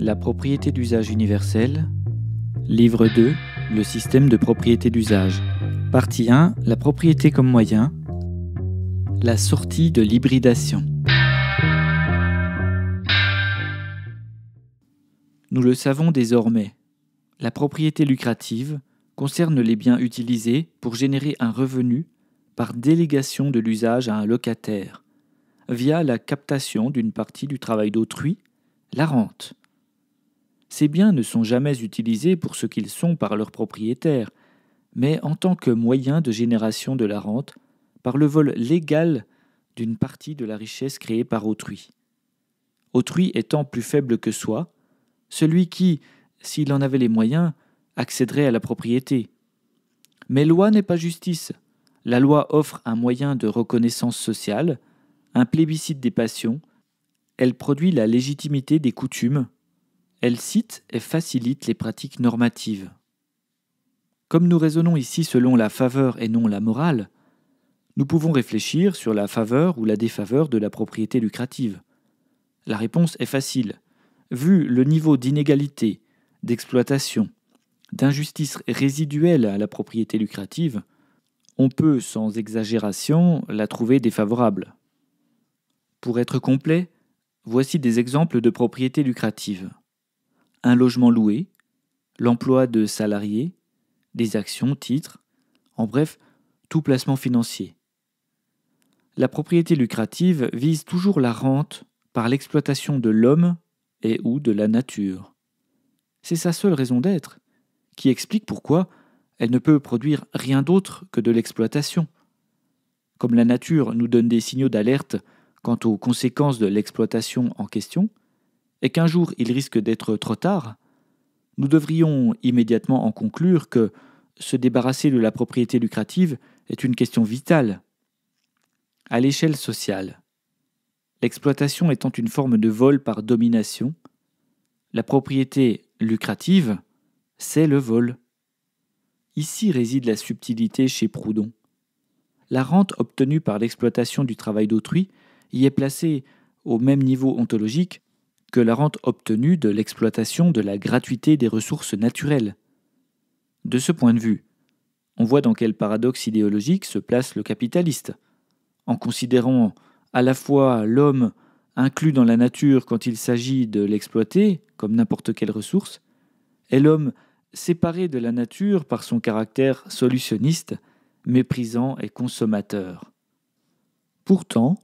La propriété d'usage universel. Livre 2. Le système de propriété d'usage. Partie 1. La propriété comme moyen. La sortie de l'hybridation. Nous le savons désormais. La propriété lucrative concerne les biens utilisés pour générer un revenu par délégation de l'usage à un locataire, via la captation d'une partie du travail d'autrui, la rente. Ces biens ne sont jamais utilisés pour ce qu'ils sont par leurs propriétaires, mais en tant que moyen de génération de la rente, par le vol légal d'une partie de la richesse créée par autrui. Autrui étant plus faible que soi, celui qui, s'il en avait les moyens, accéderait à la propriété. Mais loi n'est pas justice. La loi offre un moyen de reconnaissance sociale, un plébiscite des passions, elle produit la légitimité des coutumes, elle cite et facilite les pratiques normatives. Comme nous raisonnons ici selon la faveur et non la morale, nous pouvons réfléchir sur la faveur ou la défaveur de la propriété lucrative. La réponse est facile. Vu le niveau d'inégalité, d'exploitation, d'injustice résiduelle à la propriété lucrative, on peut, sans exagération, la trouver défavorable. Pour être complet, voici des exemples de propriété lucrative un logement loué, l'emploi de salariés, des actions, titres, en bref, tout placement financier. La propriété lucrative vise toujours la rente par l'exploitation de l'homme et ou de la nature. C'est sa seule raison d'être, qui explique pourquoi elle ne peut produire rien d'autre que de l'exploitation. Comme la nature nous donne des signaux d'alerte quant aux conséquences de l'exploitation en question, et qu'un jour il risque d'être trop tard, nous devrions immédiatement en conclure que se débarrasser de la propriété lucrative est une question vitale. À l'échelle sociale, l'exploitation étant une forme de vol par domination, la propriété lucrative, c'est le vol. Ici réside la subtilité chez Proudhon. La rente obtenue par l'exploitation du travail d'autrui y est placée au même niveau ontologique que la rente obtenue de l'exploitation de la gratuité des ressources naturelles. De ce point de vue, on voit dans quel paradoxe idéologique se place le capitaliste. En considérant à la fois l'homme inclus dans la nature quand il s'agit de l'exploiter, comme n'importe quelle ressource, et l'homme séparé de la nature par son caractère solutionniste, méprisant et consommateur. Pourtant,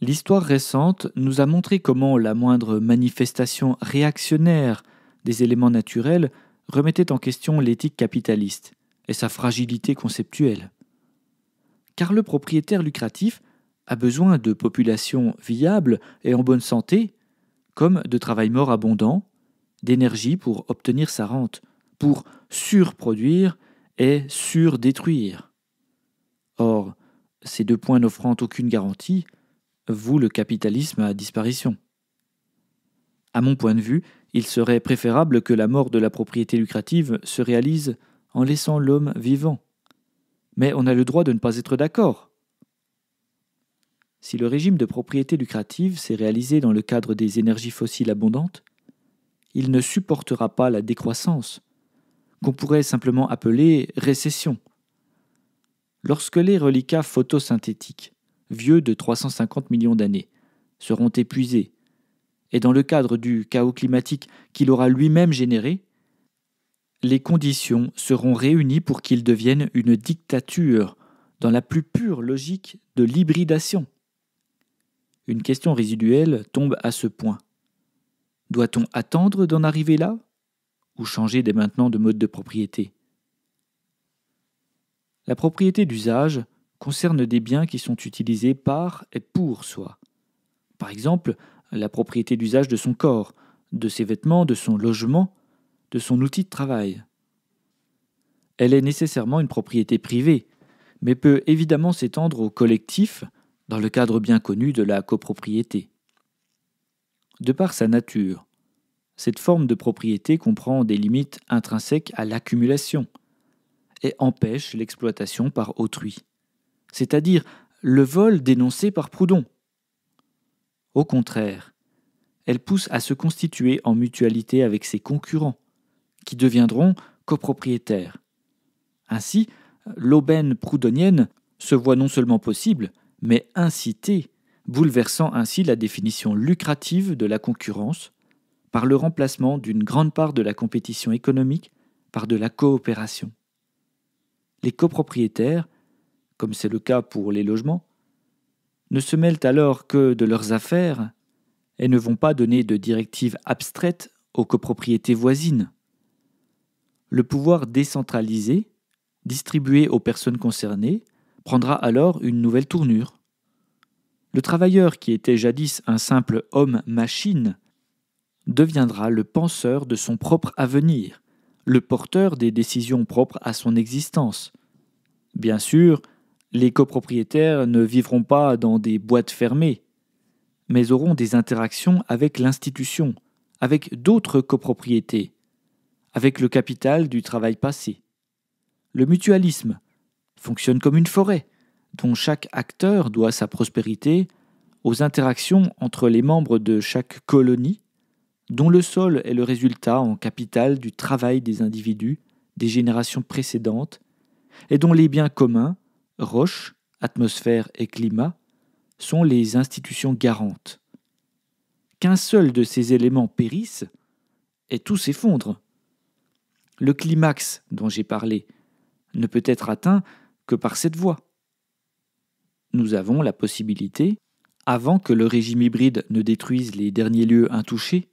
L'histoire récente nous a montré comment la moindre manifestation réactionnaire des éléments naturels remettait en question l'éthique capitaliste et sa fragilité conceptuelle. Car le propriétaire lucratif a besoin de populations viables et en bonne santé, comme de travail mort abondant, d'énergie pour obtenir sa rente, pour surproduire et surdétruire. Or, ces deux points n'offrant aucune garantie, vous le capitalisme à disparition. À mon point de vue, il serait préférable que la mort de la propriété lucrative se réalise en laissant l'homme vivant. Mais on a le droit de ne pas être d'accord. Si le régime de propriété lucrative s'est réalisé dans le cadre des énergies fossiles abondantes, il ne supportera pas la décroissance, qu'on pourrait simplement appeler récession. Lorsque les reliquats photosynthétiques vieux de 350 millions d'années, seront épuisés. Et dans le cadre du chaos climatique qu'il aura lui-même généré, les conditions seront réunies pour qu'il devienne une dictature dans la plus pure logique de l'hybridation. Une question résiduelle tombe à ce point. Doit-on attendre d'en arriver là ou changer dès maintenant de mode de propriété La propriété d'usage concerne des biens qui sont utilisés par et pour soi. Par exemple, la propriété d'usage de son corps, de ses vêtements, de son logement, de son outil de travail. Elle est nécessairement une propriété privée, mais peut évidemment s'étendre au collectif dans le cadre bien connu de la copropriété. De par sa nature, cette forme de propriété comprend des limites intrinsèques à l'accumulation et empêche l'exploitation par autrui c'est-à-dire le vol dénoncé par Proudhon. Au contraire, elle pousse à se constituer en mutualité avec ses concurrents, qui deviendront copropriétaires. Ainsi, l'aubaine proudhonienne se voit non seulement possible, mais incitée, bouleversant ainsi la définition lucrative de la concurrence par le remplacement d'une grande part de la compétition économique par de la coopération. Les copropriétaires comme c'est le cas pour les logements, ne se mêlent alors que de leurs affaires et ne vont pas donner de directives abstraites aux copropriétés voisines. Le pouvoir décentralisé, distribué aux personnes concernées, prendra alors une nouvelle tournure. Le travailleur qui était jadis un simple homme-machine deviendra le penseur de son propre avenir, le porteur des décisions propres à son existence. Bien sûr, les copropriétaires ne vivront pas dans des boîtes fermées, mais auront des interactions avec l'institution, avec d'autres copropriétés, avec le capital du travail passé. Le mutualisme fonctionne comme une forêt, dont chaque acteur doit sa prospérité aux interactions entre les membres de chaque colonie, dont le sol est le résultat en capital du travail des individus des générations précédentes, et dont les biens communs roche, atmosphère et climat sont les institutions garantes. Qu'un seul de ces éléments périsse et tout s'effondre. Le climax dont j'ai parlé ne peut être atteint que par cette voie. Nous avons la possibilité, avant que le régime hybride ne détruise les derniers lieux intouchés,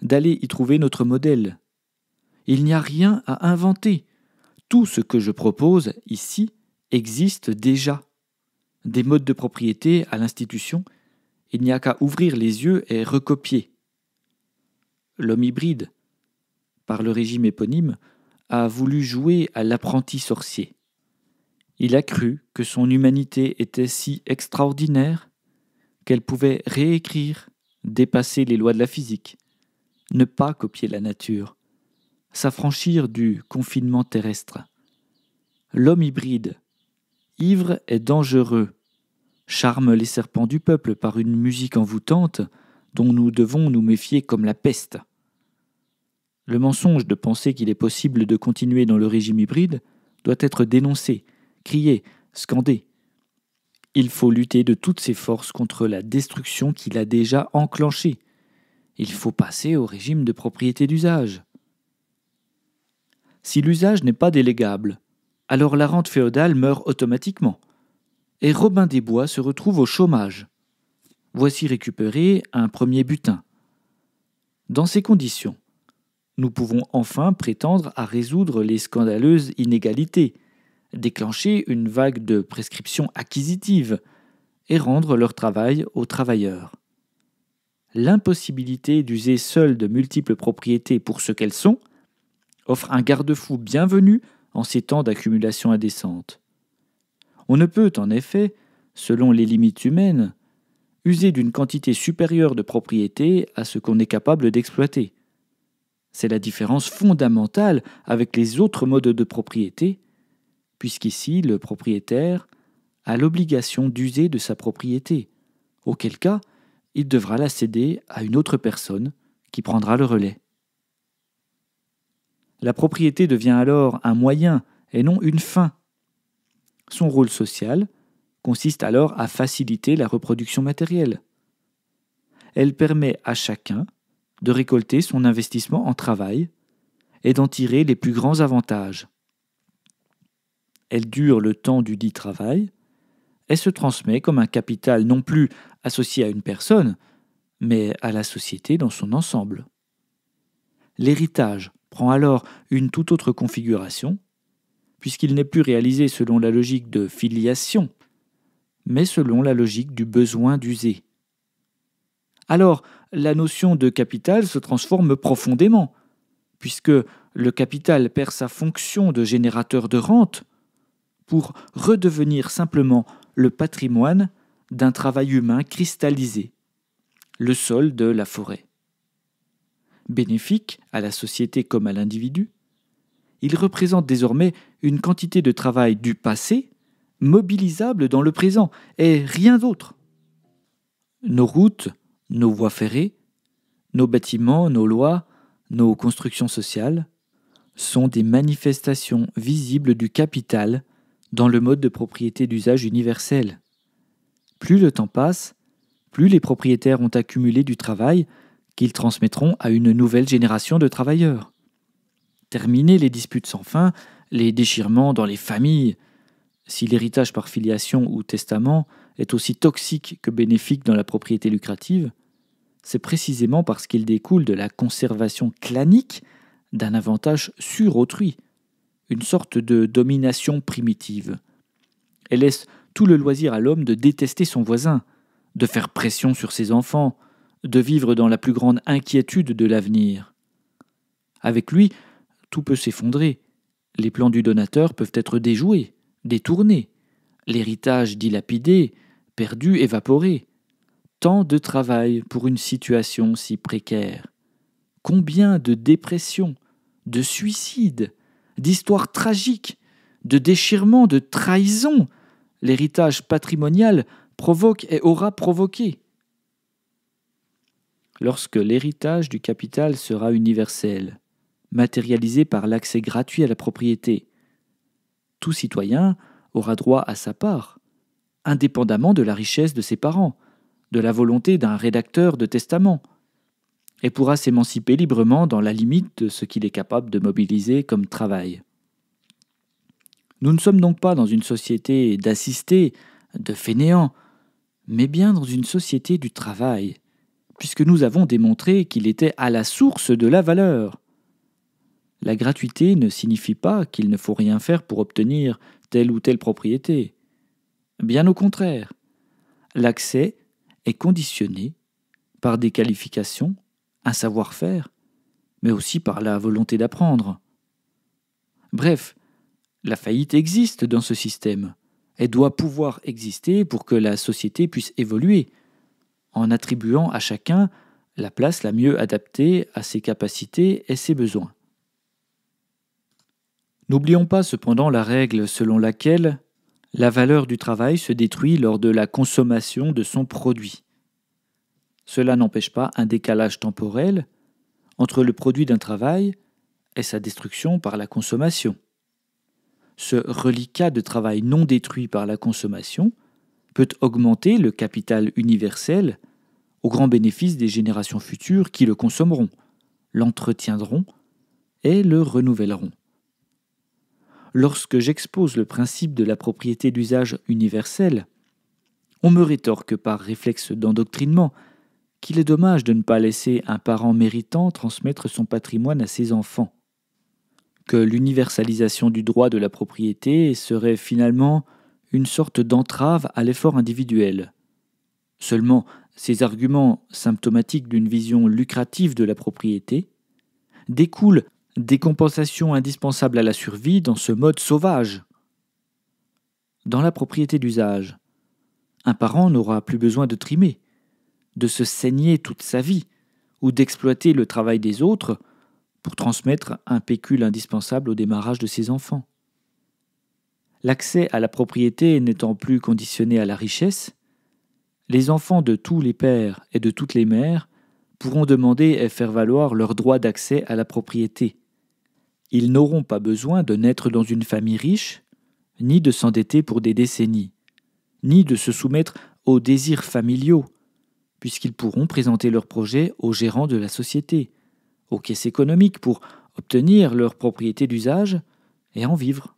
d'aller y trouver notre modèle. Il n'y a rien à inventer. Tout ce que je propose ici existe déjà des modes de propriété à l'institution, il n'y a qu'à ouvrir les yeux et recopier. L'homme hybride, par le régime éponyme, a voulu jouer à l'apprenti sorcier. Il a cru que son humanité était si extraordinaire qu'elle pouvait réécrire, dépasser les lois de la physique, ne pas copier la nature, s'affranchir du confinement terrestre. L'homme hybride est dangereux, charme les serpents du peuple par une musique envoûtante dont nous devons nous méfier comme la peste. Le mensonge de penser qu'il est possible de continuer dans le régime hybride doit être dénoncé, crié, scandé. Il faut lutter de toutes ses forces contre la destruction qu'il a déjà enclenchée. Il faut passer au régime de propriété d'usage. Si l'usage n'est pas délégable, alors la rente féodale meurt automatiquement. Et Robin des Bois se retrouve au chômage. Voici récupéré un premier butin. Dans ces conditions, nous pouvons enfin prétendre à résoudre les scandaleuses inégalités, déclencher une vague de prescriptions acquisitives et rendre leur travail aux travailleurs. L'impossibilité d'user seule de multiples propriétés pour ce qu'elles sont offre un garde-fou bienvenu en ces temps d'accumulation indécente. On ne peut, en effet, selon les limites humaines, user d'une quantité supérieure de propriété à ce qu'on est capable d'exploiter. C'est la différence fondamentale avec les autres modes de propriété, puisqu'ici le propriétaire a l'obligation d'user de sa propriété, auquel cas il devra la céder à une autre personne qui prendra le relais. La propriété devient alors un moyen et non une fin. Son rôle social consiste alors à faciliter la reproduction matérielle. Elle permet à chacun de récolter son investissement en travail et d'en tirer les plus grands avantages. Elle dure le temps du dit travail et se transmet comme un capital non plus associé à une personne, mais à la société dans son ensemble. L'héritage prend alors une toute autre configuration, puisqu'il n'est plus réalisé selon la logique de filiation, mais selon la logique du besoin d'user. Alors, la notion de capital se transforme profondément, puisque le capital perd sa fonction de générateur de rente pour redevenir simplement le patrimoine d'un travail humain cristallisé, le sol de la forêt bénéfique à la société comme à l'individu, il représente désormais une quantité de travail du passé, mobilisable dans le présent, et rien d'autre. Nos routes, nos voies ferrées, nos bâtiments, nos lois, nos constructions sociales, sont des manifestations visibles du capital dans le mode de propriété d'usage universel. Plus le temps passe, plus les propriétaires ont accumulé du travail qu'ils transmettront à une nouvelle génération de travailleurs. Terminer les disputes sans fin, les déchirements dans les familles. Si l'héritage par filiation ou testament est aussi toxique que bénéfique dans la propriété lucrative, c'est précisément parce qu'il découle de la conservation clanique d'un avantage sur autrui, une sorte de domination primitive. Elle laisse tout le loisir à l'homme de détester son voisin, de faire pression sur ses enfants, de vivre dans la plus grande inquiétude de l'avenir. Avec lui, tout peut s'effondrer. Les plans du donateur peuvent être déjoués, détournés, l'héritage dilapidé, perdu, évaporé. Tant de travail pour une situation si précaire. Combien de dépressions, de suicides, d'histoires tragiques, de déchirements, de trahisons l'héritage patrimonial provoque et aura provoqué lorsque l'héritage du capital sera universel, matérialisé par l'accès gratuit à la propriété. Tout citoyen aura droit à sa part, indépendamment de la richesse de ses parents, de la volonté d'un rédacteur de testament, et pourra s'émanciper librement dans la limite de ce qu'il est capable de mobiliser comme travail. Nous ne sommes donc pas dans une société d'assistés, de fainéants, mais bien dans une société du travail, puisque nous avons démontré qu'il était à la source de la valeur. La gratuité ne signifie pas qu'il ne faut rien faire pour obtenir telle ou telle propriété. Bien au contraire, l'accès est conditionné par des qualifications, un savoir-faire, mais aussi par la volonté d'apprendre. Bref, la faillite existe dans ce système. Elle doit pouvoir exister pour que la société puisse évoluer, en attribuant à chacun la place la mieux adaptée à ses capacités et ses besoins. N'oublions pas cependant la règle selon laquelle la valeur du travail se détruit lors de la consommation de son produit. Cela n'empêche pas un décalage temporel entre le produit d'un travail et sa destruction par la consommation. Ce reliquat de travail non détruit par la consommation peut augmenter le capital universel au grand bénéfice des générations futures qui le consommeront, l'entretiendront et le renouvelleront. Lorsque j'expose le principe de la propriété d'usage universel, on me rétorque par réflexe d'endoctrinement qu'il est dommage de ne pas laisser un parent méritant transmettre son patrimoine à ses enfants, que l'universalisation du droit de la propriété serait finalement une sorte d'entrave à l'effort individuel. Seulement, ces arguments symptomatiques d'une vision lucrative de la propriété découlent des compensations indispensables à la survie dans ce mode sauvage. Dans la propriété d'usage, un parent n'aura plus besoin de trimer, de se saigner toute sa vie, ou d'exploiter le travail des autres pour transmettre un pécule indispensable au démarrage de ses enfants l'accès à la propriété n'étant plus conditionné à la richesse, les enfants de tous les pères et de toutes les mères pourront demander et faire valoir leur droit d'accès à la propriété. Ils n'auront pas besoin de naître dans une famille riche, ni de s'endetter pour des décennies, ni de se soumettre aux désirs familiaux, puisqu'ils pourront présenter leurs projets aux gérants de la société, aux caisses économiques pour obtenir leur propriété d'usage et en vivre.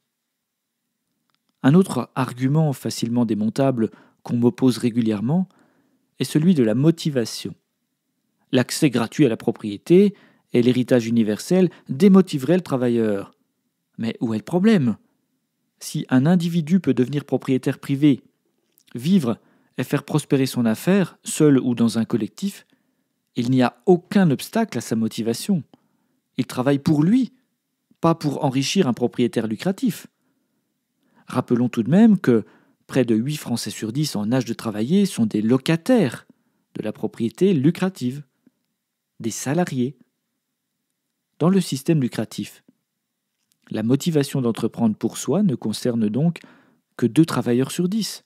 Un autre argument facilement démontable qu'on m'oppose régulièrement est celui de la motivation. L'accès gratuit à la propriété et l'héritage universel démotiveraient le travailleur. Mais où est le problème Si un individu peut devenir propriétaire privé, vivre et faire prospérer son affaire, seul ou dans un collectif, il n'y a aucun obstacle à sa motivation. Il travaille pour lui, pas pour enrichir un propriétaire lucratif. Rappelons tout de même que près de 8 Français sur 10 en âge de travailler sont des locataires de la propriété lucrative, des salariés. Dans le système lucratif, la motivation d'entreprendre pour soi ne concerne donc que 2 travailleurs sur 10,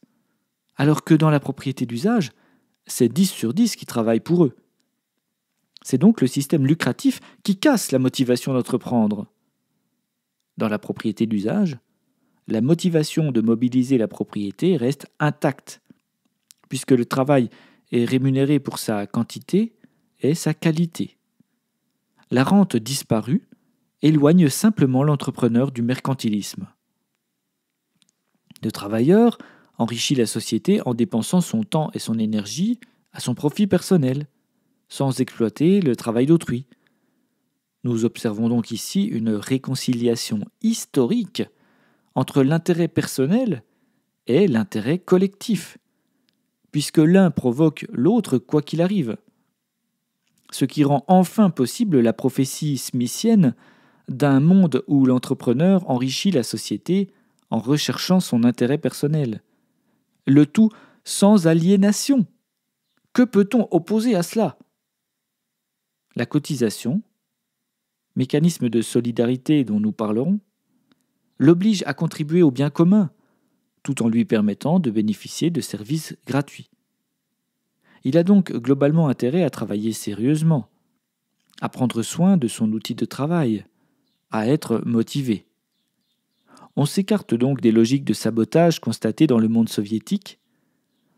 alors que dans la propriété d'usage, c'est 10 sur 10 qui travaillent pour eux. C'est donc le système lucratif qui casse la motivation d'entreprendre. Dans la propriété d'usage, la motivation de mobiliser la propriété reste intacte, puisque le travail est rémunéré pour sa quantité et sa qualité. La rente disparue éloigne simplement l'entrepreneur du mercantilisme. Le travailleur enrichit la société en dépensant son temps et son énergie à son profit personnel, sans exploiter le travail d'autrui. Nous observons donc ici une réconciliation historique entre l'intérêt personnel et l'intérêt collectif, puisque l'un provoque l'autre quoi qu'il arrive. Ce qui rend enfin possible la prophétie smithienne d'un monde où l'entrepreneur enrichit la société en recherchant son intérêt personnel. Le tout sans aliénation. Que peut-on opposer à cela La cotisation, mécanisme de solidarité dont nous parlerons, l'oblige à contribuer au bien commun, tout en lui permettant de bénéficier de services gratuits. Il a donc globalement intérêt à travailler sérieusement, à prendre soin de son outil de travail, à être motivé. On s'écarte donc des logiques de sabotage constatées dans le monde soviétique,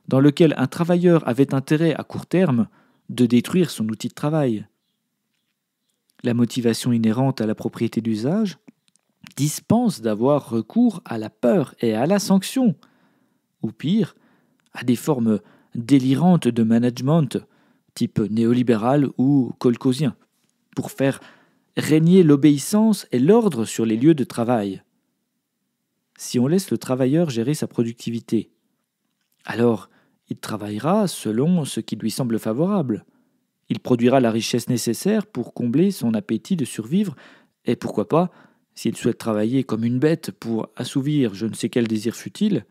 dans lequel un travailleur avait intérêt à court terme de détruire son outil de travail. La motivation inhérente à la propriété d'usage, dispense d'avoir recours à la peur et à la sanction, ou pire, à des formes délirantes de management, type néolibéral ou colcosien, pour faire régner l'obéissance et l'ordre sur les lieux de travail. Si on laisse le travailleur gérer sa productivité, alors il travaillera selon ce qui lui semble favorable. Il produira la richesse nécessaire pour combler son appétit de survivre et pourquoi pas s'il souhaite travailler comme une bête pour assouvir je ne sais quel désir futile,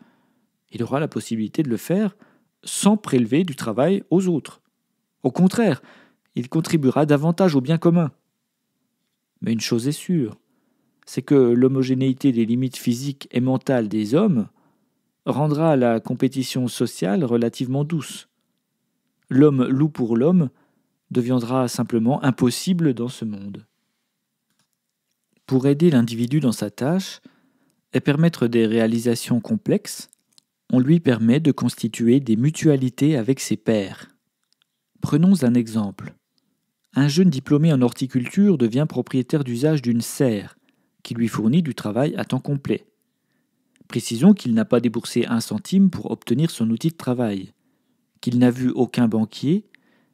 il aura la possibilité de le faire sans prélever du travail aux autres. Au contraire, il contribuera davantage au bien commun. Mais une chose est sûre, c'est que l'homogénéité des limites physiques et mentales des hommes rendra la compétition sociale relativement douce. L'homme loup pour l'homme deviendra simplement impossible dans ce monde pour aider l'individu dans sa tâche et permettre des réalisations complexes, on lui permet de constituer des mutualités avec ses pairs. Prenons un exemple. Un jeune diplômé en horticulture devient propriétaire d'usage d'une serre, qui lui fournit du travail à temps complet. Précisons qu'il n'a pas déboursé un centime pour obtenir son outil de travail, qu'il n'a vu aucun banquier,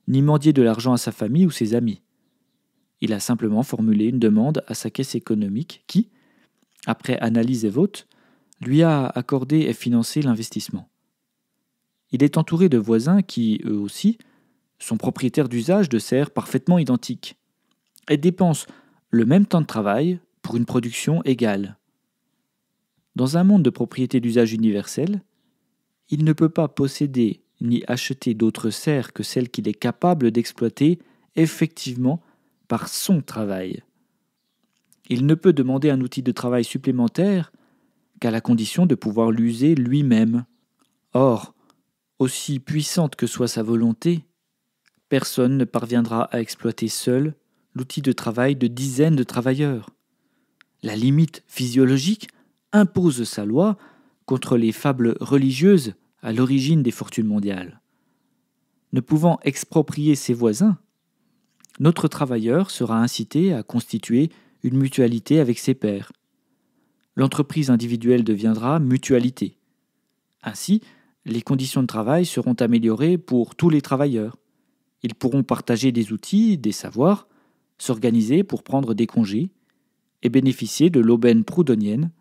ni mendier de l'argent à sa famille ou ses amis. Il a simplement formulé une demande à sa caisse économique qui, après analyse et vote, lui a accordé et financé l'investissement. Il est entouré de voisins qui, eux aussi, sont propriétaires d'usages de serres parfaitement identiques et dépensent le même temps de travail pour une production égale. Dans un monde de propriété d'usage universel, il ne peut pas posséder ni acheter d'autres serres que celles qu'il est capable d'exploiter effectivement par son travail. Il ne peut demander un outil de travail supplémentaire qu'à la condition de pouvoir l'user lui-même. Or, aussi puissante que soit sa volonté, personne ne parviendra à exploiter seul l'outil de travail de dizaines de travailleurs. La limite physiologique impose sa loi contre les fables religieuses à l'origine des fortunes mondiales. Ne pouvant exproprier ses voisins, notre travailleur sera incité à constituer une mutualité avec ses pairs. L'entreprise individuelle deviendra mutualité. Ainsi, les conditions de travail seront améliorées pour tous les travailleurs. Ils pourront partager des outils, des savoirs, s'organiser pour prendre des congés et bénéficier de l'aubaine proudhonienne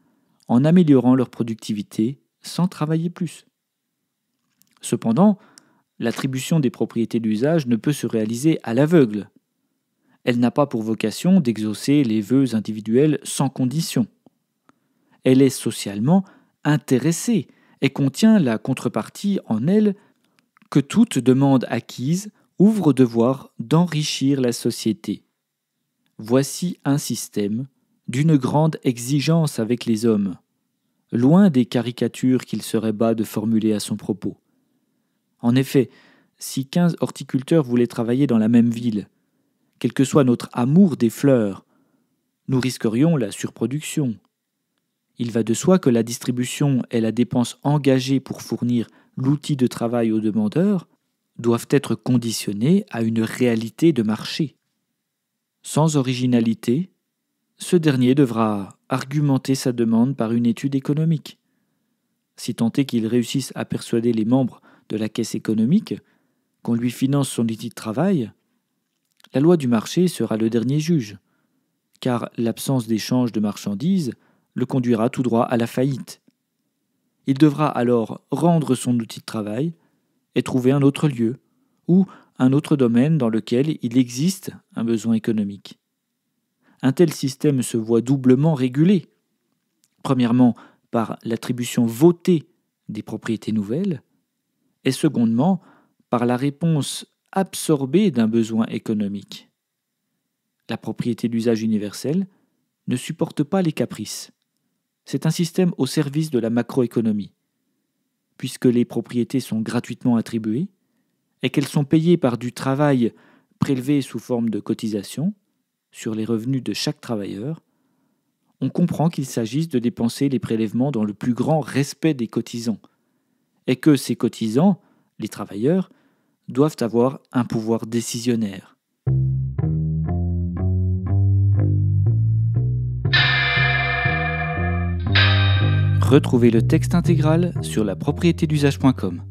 en améliorant leur productivité sans travailler plus. Cependant, l'attribution des propriétés d'usage ne peut se réaliser à l'aveugle, elle n'a pas pour vocation d'exaucer les vœux individuels sans condition. Elle est socialement intéressée et contient la contrepartie en elle que toute demande acquise ouvre au devoir d'enrichir la société. Voici un système d'une grande exigence avec les hommes, loin des caricatures qu'il serait bas de formuler à son propos. En effet, si quinze horticulteurs voulaient travailler dans la même ville, quel que soit notre amour des fleurs, nous risquerions la surproduction. Il va de soi que la distribution et la dépense engagée pour fournir l'outil de travail aux demandeurs doivent être conditionnées à une réalité de marché. Sans originalité, ce dernier devra argumenter sa demande par une étude économique. Si tant est qu'il réussisse à persuader les membres de la caisse économique qu'on lui finance son outil de travail, la loi du marché sera le dernier juge, car l'absence d'échange de marchandises le conduira tout droit à la faillite. Il devra alors rendre son outil de travail et trouver un autre lieu, ou un autre domaine dans lequel il existe un besoin économique. Un tel système se voit doublement régulé. Premièrement, par l'attribution votée des propriétés nouvelles, et secondement, par la réponse absorbée d'un besoin économique. La propriété d'usage universel ne supporte pas les caprices. C'est un système au service de la macroéconomie. Puisque les propriétés sont gratuitement attribuées et qu'elles sont payées par du travail prélevé sous forme de cotisation sur les revenus de chaque travailleur, on comprend qu'il s'agisse de dépenser les prélèvements dans le plus grand respect des cotisants, et que ces cotisants, les travailleurs, doivent avoir un pouvoir décisionnaire. Retrouvez le texte intégral sur la propriété d'usage.com.